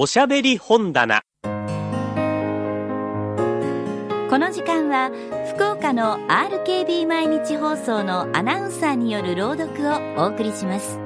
おしゃべり本棚この時間は福岡の RKB 毎日放送のアナウンサーによる朗読をお送りします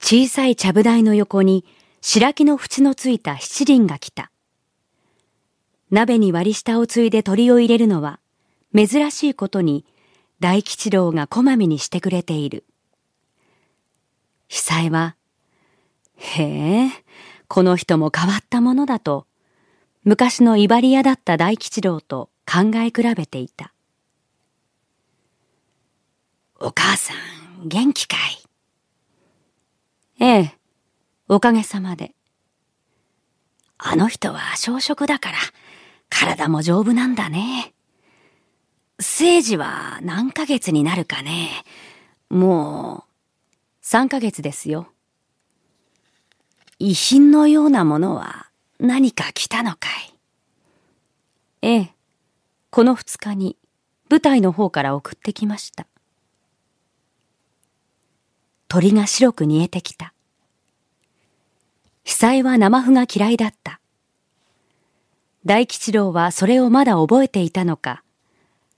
小さいちゃぶ台の横に白木の縁のついた七輪が来た。鍋に割り下をついで鳥を入れるのは、珍しいことに大吉郎がこまめにしてくれている。久江は、へえ、この人も変わったものだと、昔の威張り屋だった大吉郎と考え比べていた。お母さん、元気かいええ。おかげさまで。あの人は小食だから、体も丈夫なんだね。生治は何ヶ月になるかね。もう、三ヶ月ですよ。遺品のようなものは何か来たのかいええ、この二日に舞台の方から送ってきました。鳥が白く煮えてきた。被災は生麩が嫌いだった。大吉郎はそれをまだ覚えていたのか、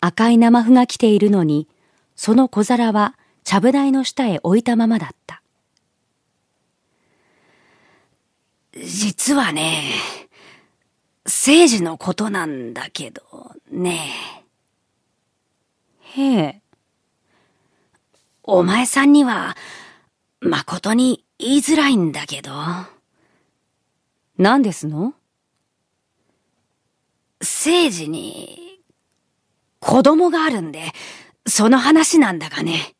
赤い生麩が来ているのに、その小皿はちゃぶ台の下へ置いたままだった。実はね、政治のことなんだけどね。へえ。お前さんには、誠に言いづらいんだけど。何ですの聖治に、子供があるんで、その話なんだがね。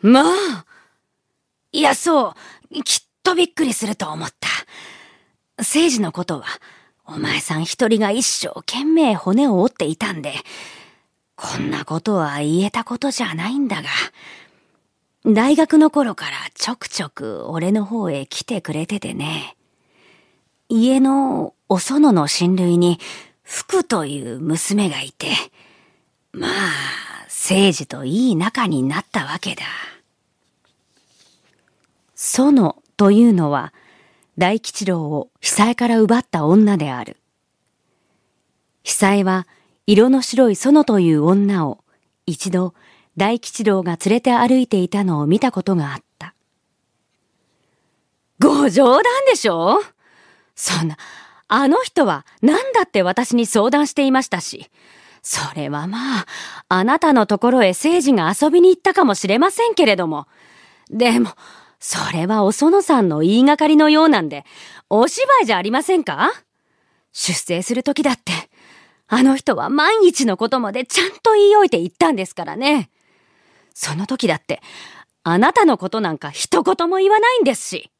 まあいや、そう、きっとびっくりすると思った。聖治のことは、お前さん一人が一生懸命骨を折っていたんで、こんなことは言えたことじゃないんだが、大学の頃からちょくちょく俺の方へ来てくれててね。家のお園の親類に、福という娘がいて、まあ、政治といい仲になったわけだ。園というのは、大吉郎を被災から奪った女である。被災は、色の白い園という女を、一度、大吉郎が連れて歩いていたのを見たことがあった。ご冗談でしょうそんな、あの人は何だって私に相談していましたし。それはまあ、あなたのところへ政治が遊びに行ったかもしれませんけれども。でも、それはお園さんの言いがかりのようなんで、お芝居じゃありませんか出征する時だって、あの人は万一のことまでちゃんと言い置いて言ったんですからね。その時だって、あなたのことなんか一言も言わないんですし。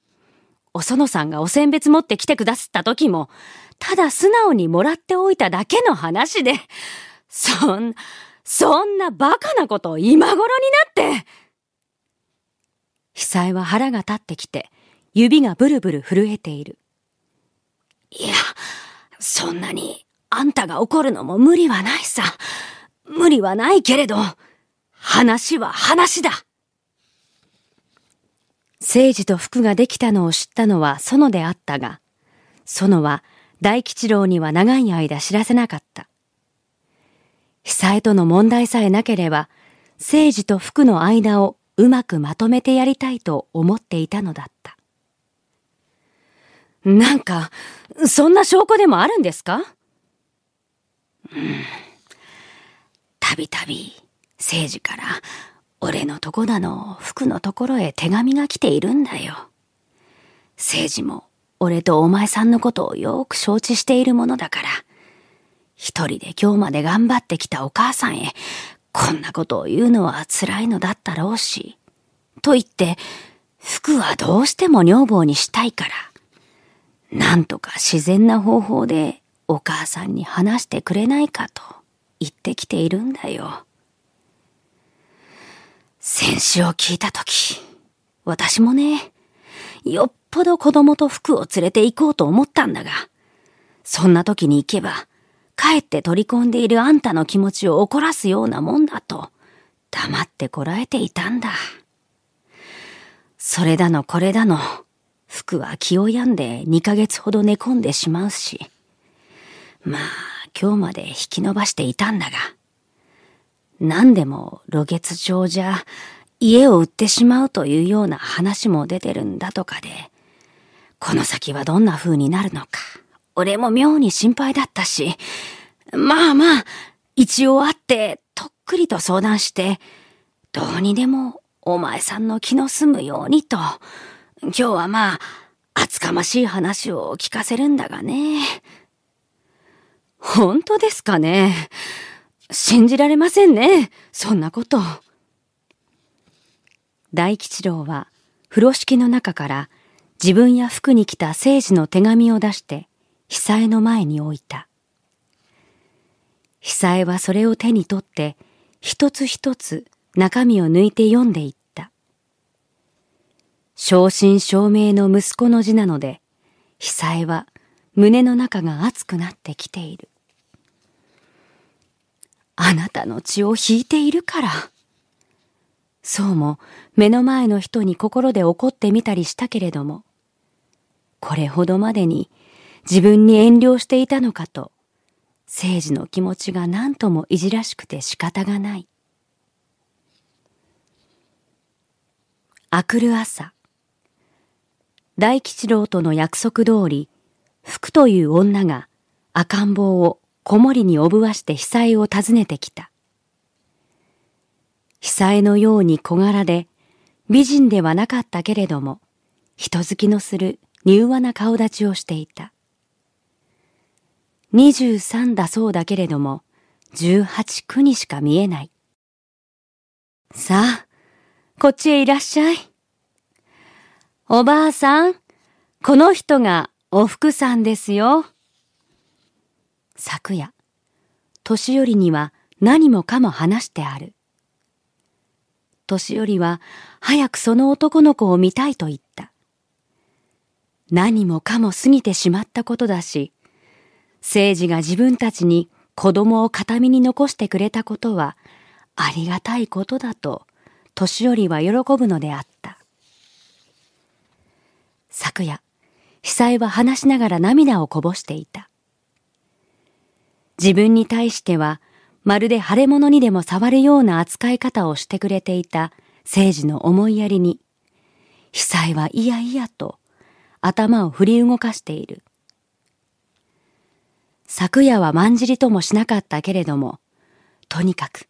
お園さんがお選別持ってきてくだすった時も、ただ素直にもらっておいただけの話で、そん、そんなバカなこと今頃になって被災は腹が立ってきて、指がブルブル震えている。いや、そんなに、あんたが怒るのも無理はないさ。無理はないけれど、話は話だ。政治と福ができたのを知ったのは園であったが、園は大吉郎には長い間知らせなかった。被災との問題さえなければ、政治と福の間をうまくまとめてやりたいと思っていたのだった。なんか、そんな証拠でもあるんですかうん。たびたび、政治から俺のとこだの、服のところへ手紙が来ているんだよ。政治も俺とお前さんのことをよく承知しているものだから、一人で今日まで頑張ってきたお母さんへ、こんなことを言うのは辛いのだったろうし、と言って、服はどうしても女房にしたいから、なんとか自然な方法でお母さんに話してくれないかと言ってきているんだよ。天使を聞いたとき、私もね、よっぽど子供と服を連れて行こうと思ったんだが、そんな時に行けば、かえって取り込んでいるあんたの気持ちを怒らすようなもんだと、黙ってこらえていたんだ。それだのこれだの、服は気を病んで2ヶ月ほど寝込んでしまうし、まあ今日まで引き延ばしていたんだが、何でも露月状じゃ家を売ってしまうというような話も出てるんだとかで、この先はどんな風になるのか、俺も妙に心配だったし、まあまあ、一応会って、とっくりと相談して、どうにでもお前さんの気の済むようにと、今日はまあ、厚かましい話を聞かせるんだがね。本当ですかね信じられませんね。そんなこと。大吉郎は風呂敷の中から自分や服に来た聖司の手紙を出して久江の前に置いた。久江はそれを手に取って一つ一つ中身を抜いて読んでいった。正真正銘の息子の字なので久江は胸の中が熱くなってきている。あなたの血を引いているから。そうも目の前の人に心で怒ってみたりしたけれども、これほどまでに自分に遠慮していたのかと、政治の気持ちが何ともいじらしくて仕方がない。あくる朝、大吉郎との約束通り、福という女が赤ん坊を子守におぶわして久江を訪ねてきた。久江のように小柄で、美人ではなかったけれども、人好きのする柔和な顔立ちをしていた。二十三だそうだけれども、十八九にしか見えない。さあ、こっちへいらっしゃい。おばあさん、この人がおふくさんですよ。昨夜、年寄りには何もかも話してある。年寄りは早くその男の子を見たいと言った。何もかも過ぎてしまったことだし、聖治が自分たちに子供を形見に残してくれたことはありがたいことだと年寄りは喜ぶのであった。昨夜、被災は話しながら涙をこぼしていた。自分に対しては、まるで腫れ物にでも触るような扱い方をしてくれていた聖治の思いやりに、被災はいやいやと頭を振り動かしている。昨夜はまんじりともしなかったけれども、とにかく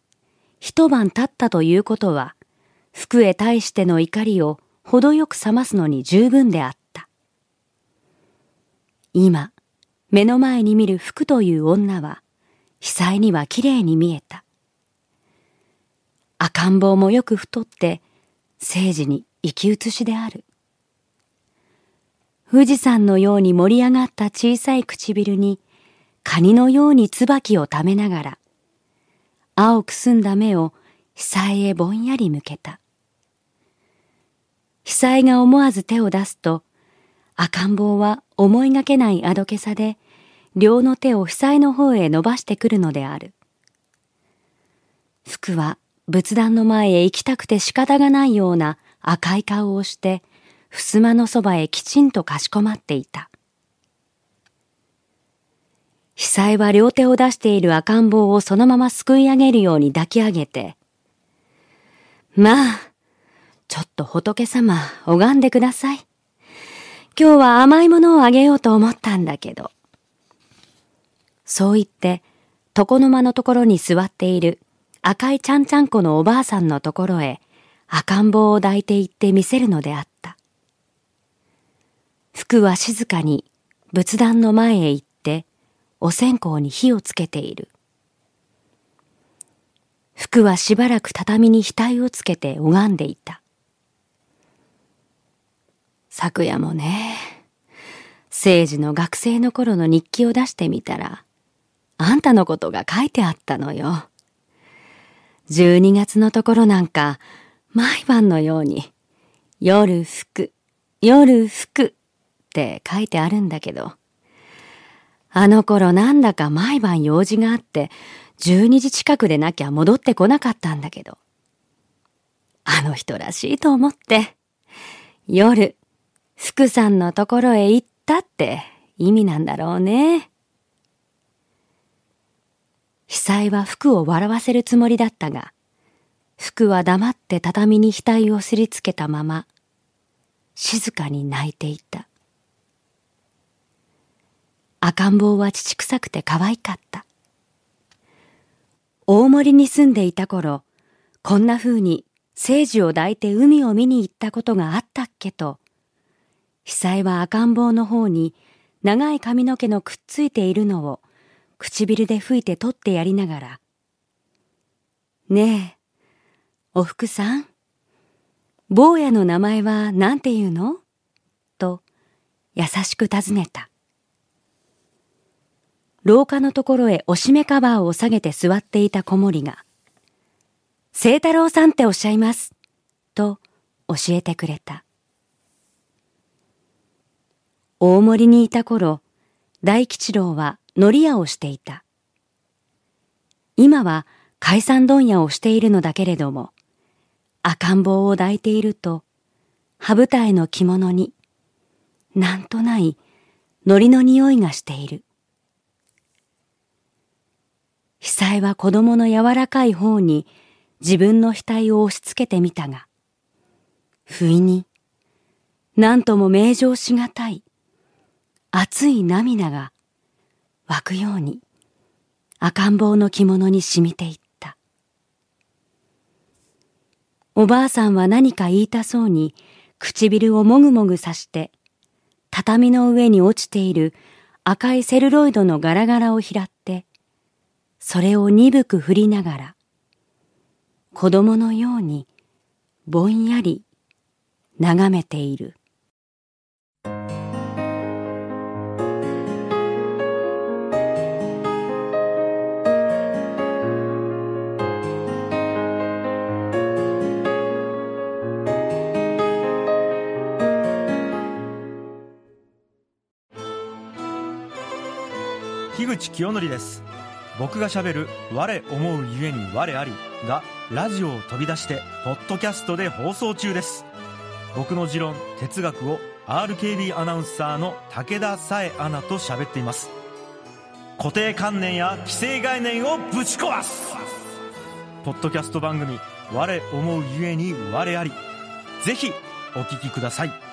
一晩経ったということは、服へ対しての怒りを程よく冷ますのに十分であった。今、目の前に見る服という女は、被災にはきれいに見えた。赤ん坊もよく太って、政治に生き写しである。富士山のように盛り上がった小さい唇に、カニのように椿を貯めながら、青く澄んだ目を被災へぼんやり向けた。被災が思わず手を出すと、赤ん坊は思いがけないあどけさで、両の手を被災の方へ伸ばしてくるのである。服は仏壇の前へ行きたくて仕方がないような赤い顔をして、襖のそばへきちんとかしこまっていた。被災は両手を出している赤ん坊をそのまますくい上げるように抱き上げて、まあ、ちょっと仏様、拝んでください。今日は甘いものをあげようと思ったんだけど。そう言って、床の間のところに座っている赤いちゃんちゃんこのおばあさんのところへ赤ん坊を抱いて行って見せるのであった。福は静かに仏壇の前へ行って、お線香に火をつけている。福はしばらく畳に額をつけて拝んでいた。昨夜もね、政治の学生の頃の日記を出してみたら、あんたのことが書いてあったのよ。12月のところなんか、毎晩のように、夜服、夜服って書いてあるんだけど、あの頃なんだか毎晩用事があって、12時近くでなきゃ戻ってこなかったんだけど、あの人らしいと思って、夜、福さんのところへ行ったって意味なんだろうね。被災は服を笑わせるつもりだったが、服は黙って畳に額をすりつけたまま、静かに泣いていた。赤ん坊は乳臭くて可愛かった。大森に住んでいた頃、こんな風に聖樹を抱いて海を見に行ったことがあったっけと、被災は赤ん坊の方に長い髪の毛のくっついているのを唇で吹いて取ってやりながら、ねえ、おふくさん、坊やの名前は何て言うのと、優しく尋ねた。廊下のところへおしめカバーを下げて座っていた子守が、聖太郎さんっておっしゃいます。と教えてくれた。大森にいた頃、大吉郎は海苔屋をしていた。今は海産問屋をしているのだけれども、赤ん坊を抱いていると、歯舞台の着物に、なんとない海苔の匂いがしている。被災は子供の柔らかい方に自分の額を押し付けてみたが、不意に、なんとも名状しがたい、熱い涙が湧くように赤ん坊の着物に染みていったおばあさんは何か言いたそうに唇をもぐもぐさして畳の上に落ちている赤いセルロイドのガラガラを拾ってそれを鈍く振りながら子供のようにぼんやり眺めている。口清則です僕がしゃべる「我思うゆえに我あり」がラジオを飛び出してポッドキャストで放送中です僕の持論哲学を RKB アナウンサーの武田紗恵アナと喋っています固定観念や既成概念をぶち壊すポッドキャスト番組「我思うゆえに我あり」ぜひお聴きください